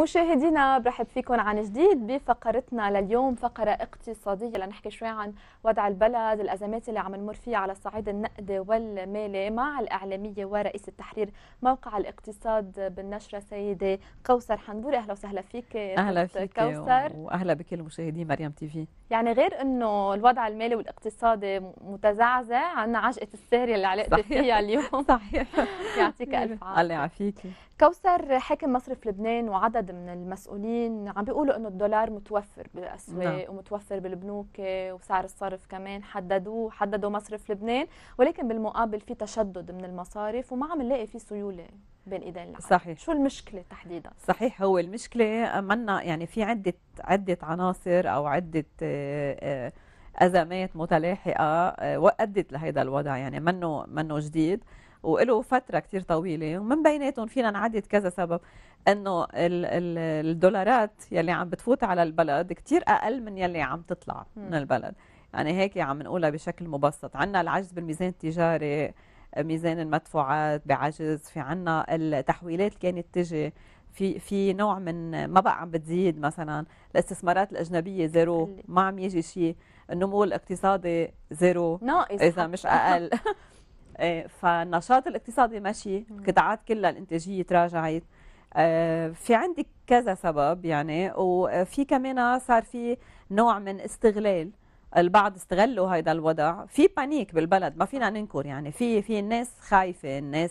مشاهدينا برحب فيكم عن جديد بفقرتنا لليوم فقرة اقتصادية لنحكي شوي عن وضع البلد الأزمات اللي عم نمر فيها على الصعيد النقدي والمالي مع الإعلامية ورئيس التحرير موقع الاقتصاد بالنشرة سيدة كوثر حنبوري أهلا وسهلا فيك أهلا فيك كوثر وأهلا بكل المشاهدين مريم تي في يعني غير أنه الوضع المالي والاقتصادي متزعزع عنا عجقة السهر اللي علقت فيها اليوم صحيح يعطيك ألف عافية الله يعافيك كوثر حاكم مصرف لبنان وعدد من المسؤولين عم بيقولوا انه الدولار متوفر بالاسواق نعم. ومتوفر بالبنوك وسعر الصرف كمان حددوه حددوا مصرف لبنان ولكن بالمقابل في تشدد من المصارف وما عم نلاقي في سيوله بين ايدين العالم صحيح شو المشكله تحديدا صحيح هو المشكله منا يعني في عده عده عناصر او عده آه، آه، ازمات متلاحقه آه، وادت لهذا الوضع يعني منه منه جديد وله فتره كثير طويله ومن بيناتهم فينا نعدد كذا سبب انه الدولارات يلي عم بتفوت على البلد كثير اقل من يلي عم تطلع من البلد يعني هيك عم نقولها بشكل مبسط عندنا العجز بالميزان التجاري ميزان المدفوعات بعجز في عنا التحويلات اللي كانت تجي في في نوع من ما بقى عم بتزيد مثلا الاستثمارات الاجنبيه زيرو ما عم يجي شيء النمو الاقتصادي زيرو ناقص اذا مش اقل إيه، فالنشاط الاقتصادي ماشي القطاعات كلها الانتاجيه تراجعت إيه، في عندك كذا سبب يعني وفي كمان صار في نوع من استغلال البعض استغلوا هذا الوضع في بانيك بالبلد ما فينا ننكر يعني في في الناس خايفه الناس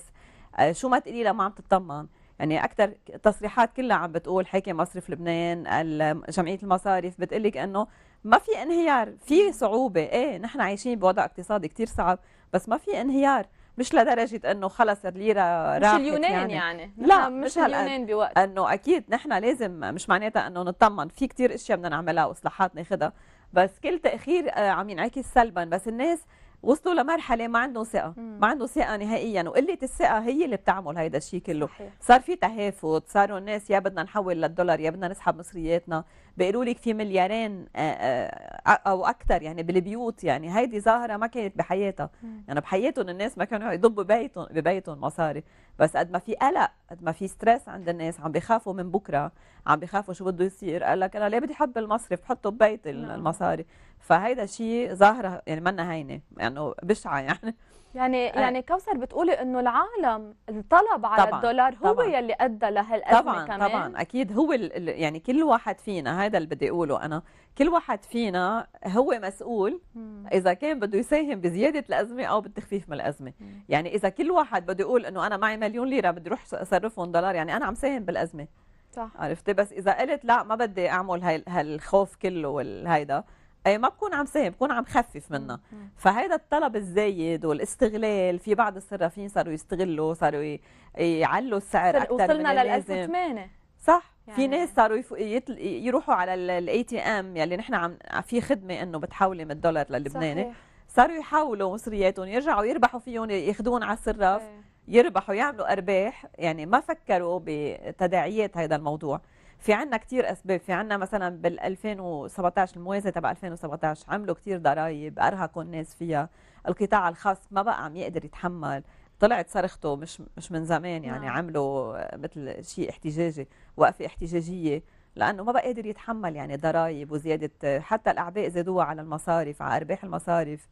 إيه، شو ما تقولي لها ما عم تطمن يعني اكثر تصريحات كلها عم بتقول حكي مصرف لبنان جمعيه المصارف بتقول لك انه ما في انهيار في صعوبه ايه نحن عايشين بوضع اقتصادي كثير صعب بس ما في انهيار مش لدرجه انه خلص الليره راحت مش اليونان يعني, يعني. لا مش, اليونان بوقت انه اكيد نحن لازم مش معناتها انه نطمن في كتير اشياء بدنا نعملها واصلاحات ناخذها بس كل تاخير آه، عم ينعكس سلبا بس الناس وصلوا لمرحله ما عندهم ثقه ما عندهم ثقه نهائيا وقله الثقه هي اللي بتعمل هيدا الشيء كله صحيح. صار في تهافت صاروا الناس يا بدنا نحول للدولار يا بدنا نسحب مصرياتنا بيقولوا لك في مليارين آه، آه، او اكثر يعني بالبيوت يعني هيدي ظاهره ما كانت بحياتها يعني بحياتهم الناس ما كانوا يضبوا بيتهم ببيتهم مصاري بس قد ما في قلق قد ما في ستريس عند الناس عم بخافوا من بكره عم بخافوا شو بده يصير قال لك انا ليه بدي حب المصرف حطه ببيتي نعم. المصاري فهيدا شيء ظاهره يعني منا هينه يعني بشعه يعني يعني آه. يعني كوثر بتقولي انه العالم الطلب على طبعاً الدولار هو طبعاً يلي ادى لهالازمه طبعا كمان طبعا اكيد هو يعني كل واحد فينا هذا اللي بدي اقوله انا كل واحد فينا هو مسؤول مم. اذا كان بده يساهم بزياده الازمه او بالتخفيف من الازمه مم. يعني اذا كل واحد بده يقول انه انا معي مليون ليره بدي اروح اصرفهم دولار يعني انا عم ساهم بالازمه صح عرفتي بس اذا قلت لا ما بدي اعمل هالخوف كله والهيدا إيه، ما بكون عم ساهم بكون عم خفف منها فهيدا الطلب الزايد والاستغلال في بعض الصرافين صاروا يستغلوا صاروا يعلوا السعر اكثر وصلنا من اللازم وصلنا لل 1008 صح يعني في ناس صاروا يتل... يروحوا على الاي تي ام يلي نحن عم في خدمه انه بتحولي من الدولار لللبناني صحيح. صاروا يحولوا مصرياتهم يرجعوا يربحوا فيهم ياخذون على الصراف أيه. يربحوا يعملوا ارباح يعني ما فكروا بتداعيات هذا الموضوع في عنا كتير اسباب في عنا مثلا بال 2017 الموازي تبع 2017 عملوا كتير ضرائب ارهقوا الناس فيها القطاع الخاص ما بقى عم يقدر يتحمل طلعت صرخته مش مش من زمان يعني نعم. عملوا مثل شيء احتجاجي وقفه احتجاجيه لانه ما بقى قادر يتحمل يعني ضرائب وزياده حتى الاعباء زادوها على المصارف على ارباح المصارف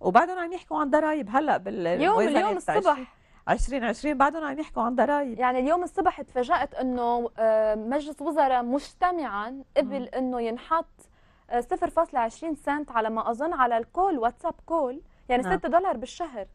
وبعدهم عم يحكوا عن ضرائب هلا بال يوم اليوم الصبح 2020 بعدهم عم يحكوا عن ضرائب يعني اليوم الصبح تفاجأت انه آه، مجلس وزراء مجتمعا قبل انه ينحط 0.20 آه، سنت على ما اظن على الكول واتساب كول يعني 6 نعم. دولار بالشهر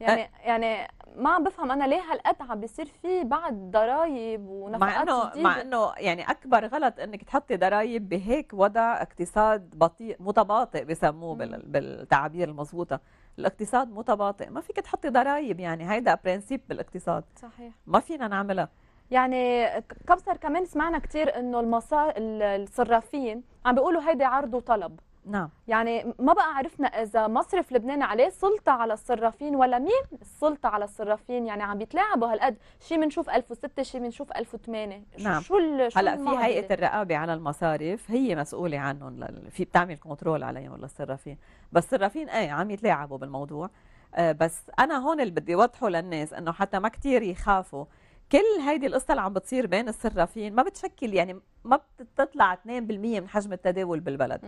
يعني يعني ما عم بفهم انا ليه هالقد عم بيصير في بعد ضرائب ونفقات مع انه مع انه يعني اكبر غلط انك تحطي ضرائب بهيك وضع اقتصاد بطيء متباطئ بسموه بالتعابير المضبوطه الاقتصاد متباطئ ما فيك تحطي ضرائب يعني هيدا برنسيب بالاقتصاد صحيح ما فينا نعملها يعني كبسر كمان سمعنا كثير انه المصا الصرافين عم بيقولوا هيدي عرض وطلب نعم يعني ما بقى عرفنا اذا مصرف لبنان عليه سلطه على الصرافين ولا مين السلطه على الصرافين يعني عم بيتلاعبوا هالقد شيء بنشوف 1006 شيء بنشوف 1008 نعم. شو ال... شو هلا في هيئه الرقابه على المصارف هي مسؤوله عنهم ل... في بتعمل كنترول عليهم للصرافين بس الصرافين ايه عم يتلاعبوا بالموضوع آه بس انا هون اللي بدي اوضحه للناس انه حتى ما كثير يخافوا كل هيدي القصة اللي عم بتصير بين الصرافين ما بتشكل يعني ما بتطلع 2% من حجم التداول بالبلد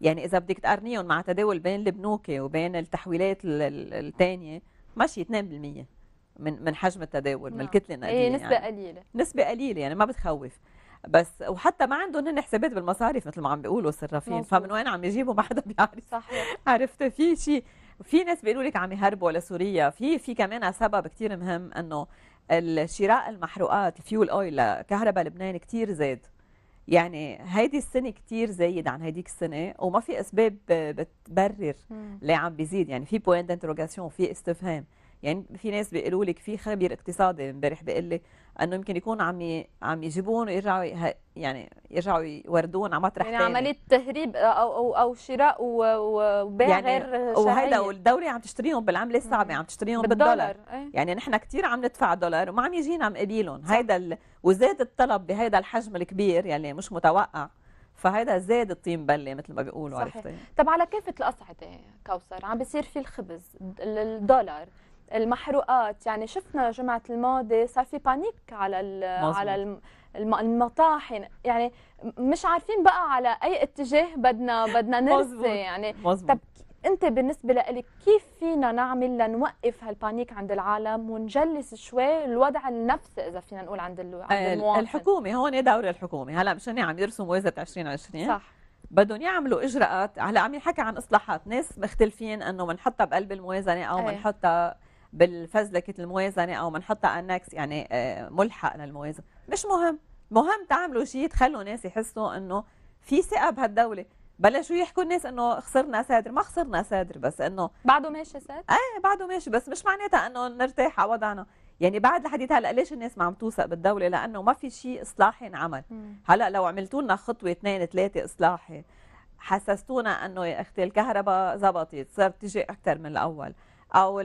يعني اذا بدك تقارنيهم مع تداول بين البنوك وبين التحويلات الثانيه ماشي 2% من من حجم التداول من نعم. الكتله النقديه إيه نسبه يعني. قليله نسبه قليله يعني ما بتخوف بس وحتى ما عندهم هن حسابات بالمصارف مثل ما عم بيقولوا الصرافين فمن وين عم يجيبوا ما حدا بيعرف صحيح عرفت في شيء في ناس بيقولوا لك عم يهربوا لسوريا في في كمان سبب كثير مهم انه الشراء المحروقات الفيول اويل لكهرباء لبنان كثير زاد يعني هيدي السنه كتير زايد عن هيديك السنه وما في اسباب بتبرر ليه عم بيزيد يعني في بوينت دانتروجاسيون في استفهام يعني في ناس بيقولوا لك في خبير اقتصادي امبارح بيقول لي انه يمكن يكون عم عم يجيبون ويرجعوا يعني يرجعوا يوردون على مطرح يعني تاني. عمليه تهريب او او او شراء وبيع يعني غير وهيدا والدوله عم تشتريهم بالعمله الصعبه عم تشتريهم بالدولار, بالدولار. إيه. يعني نحن كثير عم ندفع دولار وما عم يجينا مقابلهم هيدا ال... وزاد الطلب بهيدا الحجم الكبير يعني مش متوقع فهيدا زاد الطين بله مثل ما بيقولوا صحيح. عرفتي طب على كافه الاصعده كوثر عم بيصير في الخبز الدولار المحروقات يعني شفنا جمعة الماضي صار في بانيك على على المطاحن يعني مش عارفين بقى على اي اتجاه بدنا بدنا نرسي يعني مزبوط. طب انت بالنسبه لك كيف فينا نعمل لنوقف هالبانيك عند العالم ونجلس شوي الوضع النفسي اذا فينا نقول عند آه، المواطن الحكومه هون إيه دور الحكومه هلا مشان عم يرسموا موازه 2020 صح بدهم يعملوا اجراءات هلا عم ينحكى عن اصلاحات ناس مختلفين انه بنحطها بقلب الموازنه او بنحطها إيه. بالفزلكة الموازنة أو بنحطها أنكس يعني آه، ملحق للموازنة مش مهم مهم تعملوا شيء تخلوا ناس يحسوا أنه في ثقة بهالدولة بلشوا يحكوا الناس انه خسرنا سادر ما خسرنا سادر بس انه بعده ماشي سادر ايه بعده ماشي بس مش معناتها انه نرتاح على وضعنا يعني بعد لحديت هلا ليش الناس ما عم توثق بالدوله لانه ما في شيء اصلاحي انعمل هلا لو عملتوا لنا خطوه اثنين ثلاثه اصلاحي حسستونا انه يا اختي الكهرباء زبطت صارت تجي اكثر من الاول او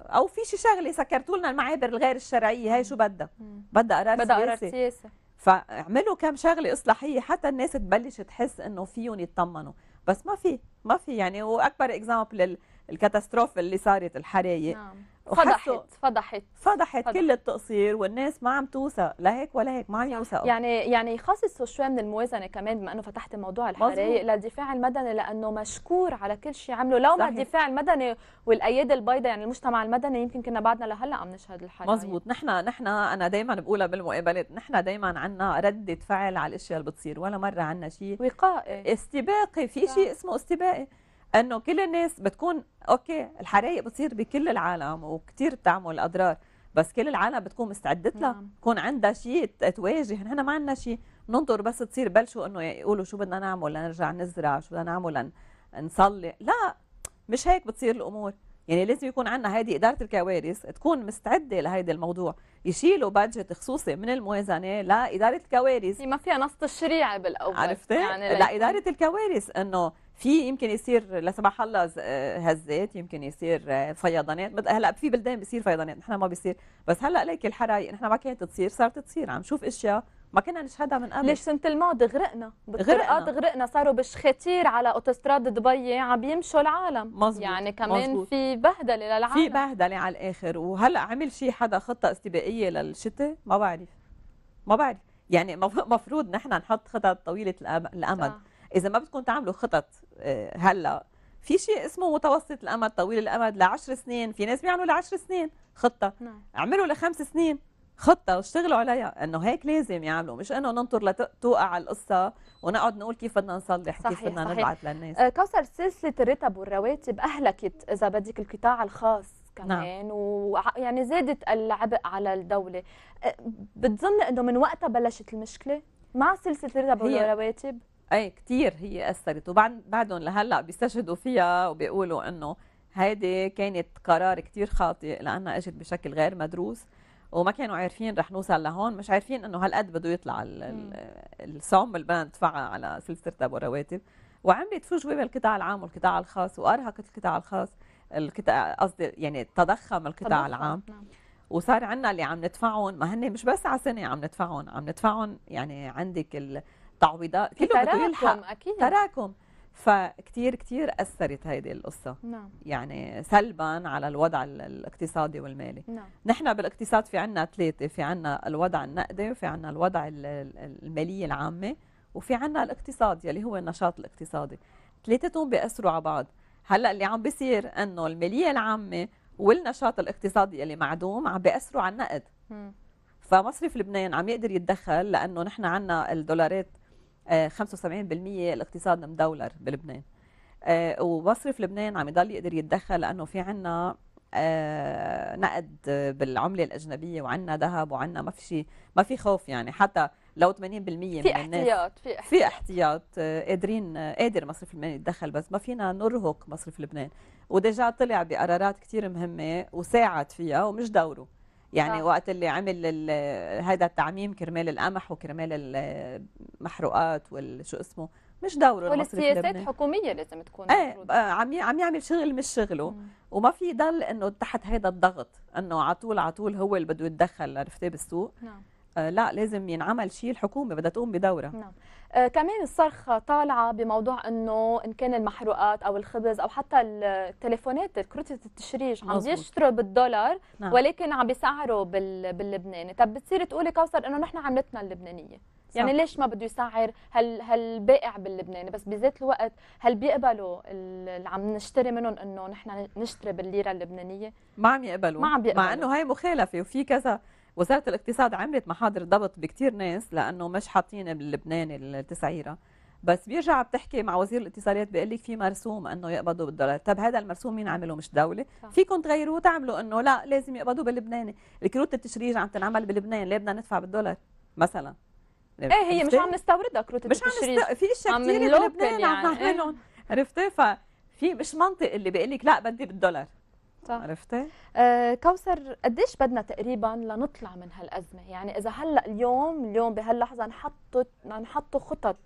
او في شي شغله سكرتوا لنا المعابر الغير الشرعيه هي شو بدها بدها قرار بدها قرار سياسي فاعملوا كم شغله اصلاحيه حتى الناس تبلش تحس انه فيهم يطمنوا بس ما في ما في يعني واكبر اكزامبل الكاتاستروف اللي صارت الحرايق نعم. فضحت فضحت فضحت كل التقصير والناس ما عم توثق لا هيك ولا هيك ما عم يوثقوا يعني يعني يخصصوا شوي من الموازنه كمان بما انه فتحت موضوع الحرايق للدفاع المدني لانه مشكور على كل شيء عمله لو ما الدفاع المدني والايادي البيضاء يعني المجتمع المدني يمكن كنا بعدنا لهلا عم نشهد الحرايق مزبوط نحن نحن انا دائما بقولها بالمقابلات نحن دايما عندنا رده فعل على الاشياء اللي بتصير ولا مره عندنا شيء وقائي استباقي في شيء اسمه استباقي انه كل الناس بتكون اوكي الحرايق بتصير بكل العالم وكثير بتعمل اضرار بس كل العالم بتكون مستعدة لها نعم. عندها شيء تواجه نحن ما عندنا شيء ننطر بس تصير بلشوا انه يقولوا شو بدنا نعمل لنرجع نزرع شو بدنا نعمل نصلي لا مش هيك بتصير الامور يعني لازم يكون عندنا هذه إدارة الكوارث تكون مستعدة لهذا الموضوع يشيلوا بادجت خصوصي من الموازنة لإدارة الكوارث ما فيها نص تشريعي بالأول عرفتي؟ يعني لاداره الكوارث إنه في يمكن يصير لا سمح الله آه، هزات يمكن يصير آه، فيضانات هلا في بلدان بيصير فيضانات نحن ما بيصير بس هلا ليك الحرائق نحن ما كانت تصير صارت تصير عم نشوف اشياء ما كنا نشهدها من قبل ليش سنه الماضي غرقنا غرقات غرقنا. غرقنا صاروا بشخاتير على اوتوستراد دبي عم يمشوا العالم مزبوط. يعني كمان مزبوط. في بهدله للعالم في بهدله على الاخر وهلا عمل شيء حدا خطه استباقيه للشتاء ما بعرف ما بعرف يعني مفروض نحن نحط خطط طويله الامد صح. اذا ما بدكم تعملوا خطط آه، هلا في شيء اسمه متوسط الامد طويل الامد لعشر سنين في ناس بيعملوا لعشر سنين خطه نعم. اعملوا لخمس سنين خطه واشتغلوا عليها انه هيك لازم يعملوا مش انه ننطر لتوقع القصه ونقعد نقول كيف بدنا نصلح صحيح كيف بدنا نبعث للناس آه كوثر سلسله الرتب والرواتب اهلكت اذا بدك القطاع الخاص نعم. كمان نعم. ويعني زادت العبء على الدوله آه بتظن انه من وقتها بلشت المشكله مع سلسله الرتب والرواتب اي كثير هي اثرت وبعد بعدهم لهلا بيستشهدوا فيها وبيقولوا انه هيدي كانت قرار كثير خاطئ لانها اجت بشكل غير مدروس وما كانوا عارفين رح نوصل لهون مش عارفين انه هالقد بده يطلع الصوم البند دفعها على سلسله ابو رواتب وعملت فجوه بالقطاع العام والقطاع الخاص وارهقت القطاع الخاص القطاع قصدي يعني تضخم القطاع العام نعم. وصار عندنا اللي عم ندفعهم ما هن مش بس على سنه عم ندفعهم عم ندفعهم يعني عندك تعويضات كله تراكم اكيد تراكم فكتير كتير أثرت هيدي القصة نعم. يعني سلبا على الوضع الاقتصادي والمالي نعم. نحن بالاقتصاد في عنا ثلاثة في عنا الوضع النقدي وفي عنا الوضع المالية العامة وفي عنا الاقتصاد يلي هو النشاط الاقتصادي ثلاثتهم بيأثروا على بعض هلا اللي عم بيصير انه الماليه العامه والنشاط الاقتصادي اللي معدوم عم بيأثروا على النقد مم. فمصرف لبنان عم يقدر يتدخل لانه نحن عنا الدولارات 75% آه، الاقتصاد مدولر بلبنان آه، ومصرف لبنان عم يضل يقدر يتدخل لانه في عنا آه، نقد بالعمله الاجنبيه وعنا ذهب وعنا ما في شيء ما في خوف يعني حتى لو 80% من في احتياط في احتياط في احتياط قادرين قادر مصرف لبنان يتدخل بس ما فينا نرهق مصرف لبنان وديجا طلع بقرارات كثير مهمه وساعد فيها ومش دوره يعني صح. وقت اللي عمل هذا التعميم كرمال القمح وكرمال المحروقات والشو اسمه مش دوره والسياسات حكوميه لازم تكون ايه آه، عم عم يعمل شغل مش شغله مم. وما في ضل انه تحت هذا الضغط انه على طول على طول هو اللي بده يتدخل عرفتي بالسوق نعم آه لا لازم ينعمل شيء الحكومه بدها تقوم بدورها نعم آه كمان الصرخه طالعه بموضوع انه ان كان المحروقات او الخبز او حتى التليفونات كروت التشريج عم يشتروا بالدولار نعم. ولكن عم بيسعروا باللبناني طب بتصير تقولي كوثر انه نحن عملتنا اللبنانيه يعني ليش ما بده يسعر هال هالبائع باللبناني بس بذات الوقت هل بيقبلوا اللي عم نشتري منهم انه نحن نشتري بالليره اللبنانيه ما عم يقبلوا ما عم يقبلوا مع انه هاي مخالفه وفي كذا وزاره الاقتصاد عملت محاضر ضبط بكثير ناس لانه مش حاطين باللبناني التسعيره بس بيرجع بتحكي مع وزير الاتصالات بيقول لك في مرسوم انه يقبضوا بالدولار، طب هذا المرسوم مين عمله مش دوله؟ صح. فيكم تغيروه تعملوا انه لا لازم يقبضوا باللبناني، الكروت التشريج عم تنعمل بلبنان، ليه بدنا ندفع بالدولار مثلا؟ ايه هي مش عم نستوردها كروت مش عم نست... في اشياء كثير بلبنان يعني. عم نعملهم إيه؟ عرفتي ففي مش منطق اللي بيقول لك لا بدي بالدولار صح عرفتي؟ آه كوثر قديش بدنا تقريبا لنطلع من هالازمه؟ يعني اذا هلا اليوم اليوم بهاللحظه نحطوا نحطوا خطط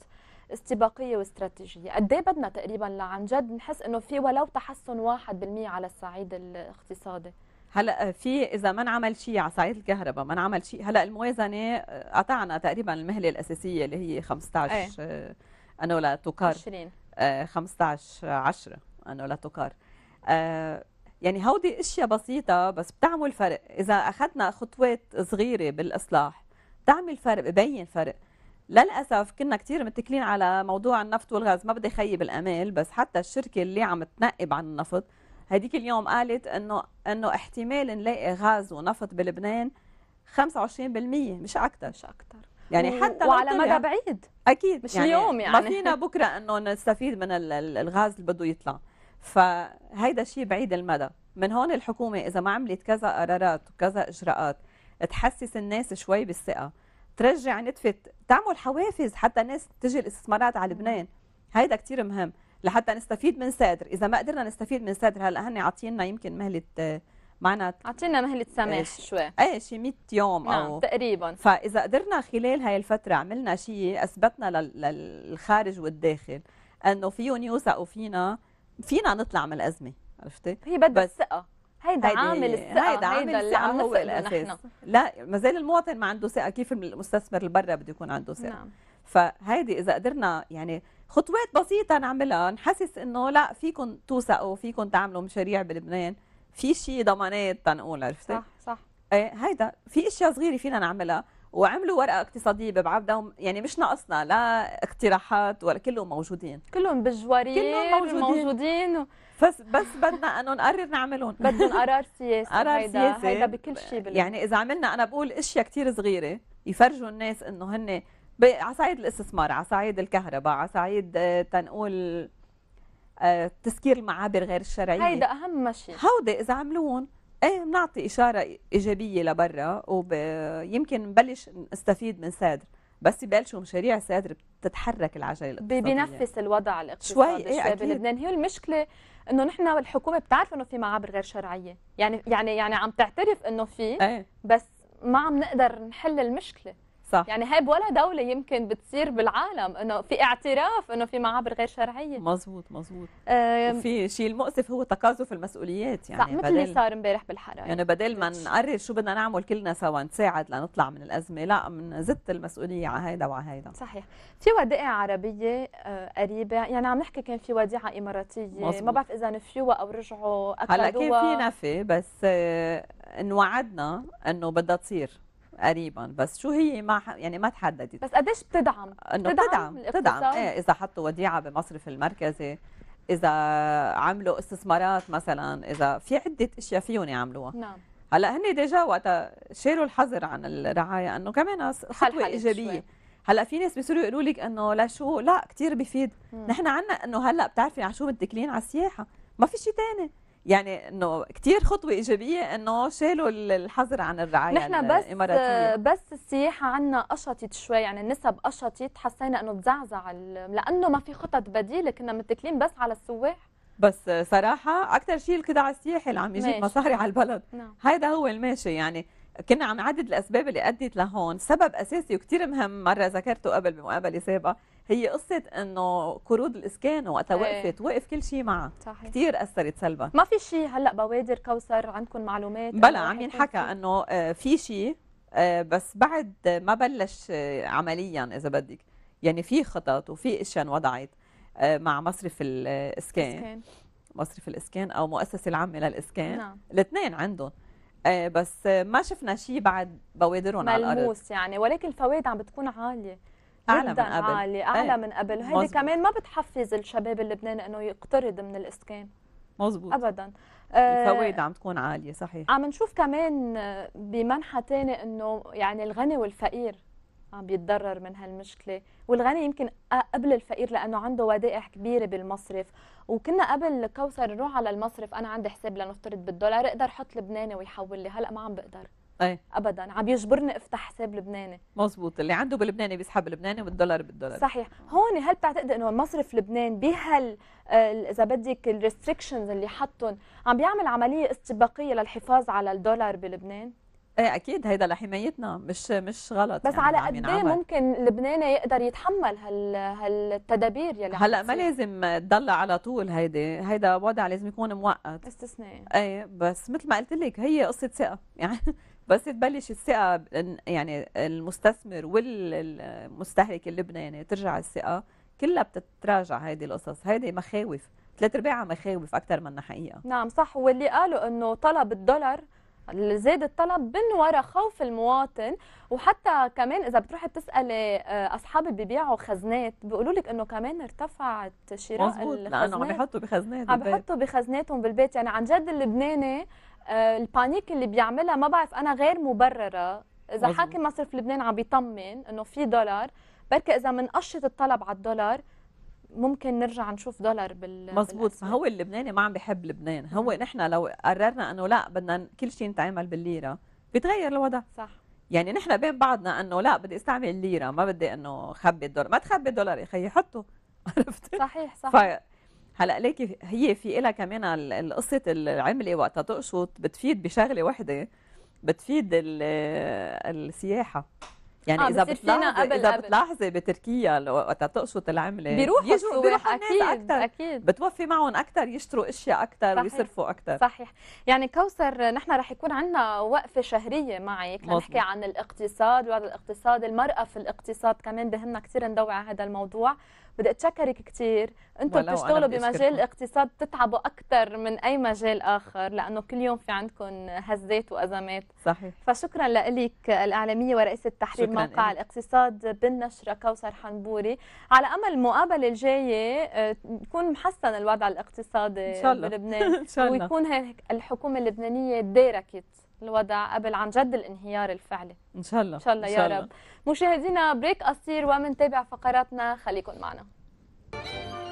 استباقيه واستراتيجيه، قد ايه بدنا تقريبا لعن جد نحس انه في ولو تحسن 1% على الصعيد الاقتصادي؟ هلا في اذا ما انعمل شيء على صعيد الكهرباء ما انعمل شيء هلا الموازنه آه، قطعنا تقريبا المهله الاساسيه اللي هي 15 ايه. انو لا تقار 20 15 10 انو لا تقار يعني هودي اشياء بسيطه بس بتعمل فرق اذا اخذنا خطوات صغيره بالاصلاح بتعمل فرق ببين فرق للاسف كنا كثير متكلين على موضوع النفط والغاز ما بدي خيب الامال بس حتى الشركه اللي عم تنقب عن النفط هذيك اليوم قالت انه انه احتمال نلاقي غاز ونفط بلبنان 25% مش اكثر مش اكثر يعني حتى وعلى مدى بعيد اكيد مش يعني اليوم يعني ما فينا بكره انه نستفيد من الغاز اللي بده يطلع فهيدا شيء بعيد المدى من هون الحكومه اذا ما عملت كذا قرارات وكذا اجراءات تحسس الناس شوي بالثقه ترجع نتفه تعمل حوافز حتى الناس تجي الاستثمارات على لبنان هيدا كثير مهم لحتى نستفيد من سادر اذا ما قدرنا نستفيد من سادر هلا هن عاطينا يمكن مهله آه، معنا عطينا مهله سماح شوي اي شي 100 يوم نعم او تقريبا فاذا قدرنا خلال هاي الفتره عملنا شيء اثبتنا للخارج والداخل انه فيهم يوثقوا فينا فينا نطلع من الازمه عرفتي هي بدها الثقه هيدا عامل الثقه هيدا عامل الثقه هو الاساس نحن. لا ما زال المواطن ما عنده ثقه كيف المستثمر اللي برا بده يكون عنده ثقه نعم. فهيدي اذا قدرنا يعني خطوات بسيطه نعملها نحسس انه لا فيكم توثقوا فيكم تعملوا مشاريع بلبنان في شيء ضمانات تنقول عرفتي صح صح ايه هيدا في اشياء صغيره فينا نعملها وعملوا ورقه اقتصاديه ببعضهم يعني مش ناقصنا لا اقتراحات ولا كلهم موجودين كلهم بالجواري كلهم موجودين, موجودين و... بس بس بدنا انه نقرر نعملهم بدهم قرار سياسي قرار هيدا سياسي هيدا بكل شيء يعني اذا عملنا انا بقول اشياء كثير صغيره يفرجوا الناس انه هن على صعيد الاستثمار على صعيد الكهرباء على صعيد آه، تنقول آه، تسكير المعابر غير الشرعيه هيدا اهم شيء هودي اذا عملوهم ايه بنعطي اشاره ايجابيه لبرا ويمكن نبلش نستفيد من سادر بس يبلشوا مشاريع سادر بتتحرك العجله الاقتصاديه بينفس الوضع الاقتصادي شوي إيه بلبنان هي المشكله انه نحن الحكومه بتعرف انه في معابر غير شرعيه يعني يعني يعني عم تعترف انه في ايه؟ بس ما عم نقدر نحل المشكله صح يعني هاي ولا دولة يمكن بتصير بالعالم انه في اعتراف انه في معابر غير شرعية مزبوط مزبوط أم... وفي شيء المؤسف هو تقاذف المسؤوليات يعني صح مثل بدل... اللي صار امبارح بالحرائق يعني بدل ما نقرر شو بدنا نعمل كلنا سوا نساعد لنطلع من الازمة لا بنزت المسؤولية على هيدا وعلى هيدا صحيح في ودائع عربية آه، قريبة يعني عم نحكي كان في وديعة اماراتية مزبوط. ما بعرف اذا نفيوها او رجعوا اكدوها هلا كان في نفي بس آه، انوعدنا انه بدها تصير قريبا بس شو هي ما يعني ما تحددت بس قديش بتدعم انه بتدعم بتدعم ايه اذا حطوا وديعه بمصرف المركزي اذا عملوا استثمارات مثلا اذا في عده اشياء فيهم يعملوها نعم هلا هن ديجا وقتها شالوا الحظر عن الرعايه انه كمان خطوه ايجابيه هلا في ناس بيصيروا يقولوا لك انه لا شو لا كثير بفيد مم. نحن عندنا انه هلا بتعرفي على شو متكلين على السياحه ما في شيء ثاني يعني انه كثير خطوه ايجابيه انه شالوا الحظر عن الرعايه نحن بس الإماراتية. بس السياحه عنا قشطت شوي يعني النسب قشطت حسينا انه تزعزع لانه ما في خطط بديله كنا متكلين بس على السواح بس صراحه اكثر شيء القطاع السياحي اللي عم يجيب مصاري على البلد نعم. هذا هو الماشي يعني كنا عم نعدد الاسباب اللي ادت لهون سبب اساسي وكثير مهم مره ذكرته قبل بمقابله سابقه هي قصه انه قروض الاسكان وقتها إيه. وقفت وقف كل شيء معها صحيح كثير اثرت سلبا ما في شيء هلا بوادر كوثر عندكم معلومات بلا عم ينحكى انه آه، في شيء آه، بس بعد ما بلش آه، عمليا اذا بدك يعني في خطط وفي اشياء انوضعت مع مصرف الاسكان مصرف الاسكان او مؤسسه العامه للاسكان نعم. الاثنين عندهم بس ما شفنا شيء بعد بوادرهم على الارض ملموس يعني ولكن الفوائد عم بتكون عاليه اعلى من قبل عالي اعلى أيه. من قبل هيدي كمان ما بتحفز الشباب اللبناني انه يقترض من الاسكان مزبوط ابدا الفوائد آه، عم تكون عاليه صحيح عم نشوف كمان بمنحى تاني انه يعني الغني والفقير عم بيتضرر من هالمشكله والغني يمكن قبل الفقير لانه عنده ودائع كبيره بالمصرف وكنا قبل كوثر نروح على المصرف انا عندي حساب لنفترض بالدولار اقدر احط لبناني ويحول لي هلا ما عم بقدر ايه ابدا عم يجبرني افتح حساب لبناني مزبوط اللي عنده بلبناني بيسحب لبناني والدولار بالدولار صحيح هون هل بتعتقد انه مصرف لبنان بهال آه، اذا بدك الريستريكشنز اللي حطهم عم بيعمل عمليه استباقيه للحفاظ على الدولار بلبنان ايه اكيد هيدا لحمايتنا مش مش غلط بس يعني على قد ايه ممكن لبنان يقدر يتحمل هال هالتدابير يلي هلا ما لازم تضل على طول هيدي هيدا وضع لازم يكون موقت استثناء ايه بس مثل ما قلت لك هي قصه ثقه يعني بس تبلش الثقه يعني المستثمر والمستهلك اللبناني ترجع الثقه كلها بتتراجع هيدي القصص هيدي مخاوف ثلاث ارباعها مخاوف اكثر منها حقيقه نعم صح واللي قالوا انه طلب الدولار زاد الطلب من وراء خوف المواطن وحتى كمان اذا بتروحي بتسالي اللي آه، بيبيعوا خزنات بيقولوا لك انه كمان ارتفعت شراء مزبوط الخزنات لانه عم بيحطوا بخزنات عم بيحطوا بخزناتهم بالبيت يعني عن جد اللبناني آه، البانيك اللي بيعملها ما بعرف انا غير مبرره اذا حاكم مصرف لبنان عم بيطمن انه في دولار بركي اذا منقشط الطلب على الدولار ممكن نرجع نشوف دولار بال مزبوط فهو اللبناني ما عم بحب لبنان هو نحن لو قررنا انه لا بدنا كل شيء نتعامل بالليره بيتغير الوضع صح يعني نحن بين بعضنا انه لا بدي استعمل الليره ما بدي انه خبي الدولار ما تخبي الدولار يا اخي حطه عرفت صحيح صحيح هلا ليكي هي في لها كمان قصه العمله وقتها تقشط بتفيد بشغله وحده بتفيد السياحه يعني آه اذا بتلاحظي اذا بتلاحظي بتركيا وقتها تقشط العمله بيروحوا بيروح بيروح اكيد أكتر اكيد بتوفي معهم اكثر يشتروا اشياء اكثر ويصرفوا اكثر صحيح يعني كوثر نحن رح يكون عندنا وقفه شهريه معك لنحكي عن الاقتصاد وهذا الاقتصاد المراه في الاقتصاد كمان بهمنا كثير ندوع على هذا الموضوع بدي اتشكرك كثير انتم بتشتغلوا بمجال الاقتصاد بتتعبوا اكثر من اي مجال اخر لانه كل يوم في عندكم هزات وازمات صحيح فشكرا لك الاعلاميه ورئيسه تحرير موقع إيه. الاقتصاد بالنشره كوثر حنبوري على امل المقابله الجايه يكون آه، محسن الوضع الاقتصادي بلبنان ويكون هيك الحكومه اللبنانيه داركت الوضع قبل عن جد الانهيار الفعلي ان شاء الله ان شاء الله, يا رب مشاهدينا بريك قصير ومنتابع فقراتنا خليكم معنا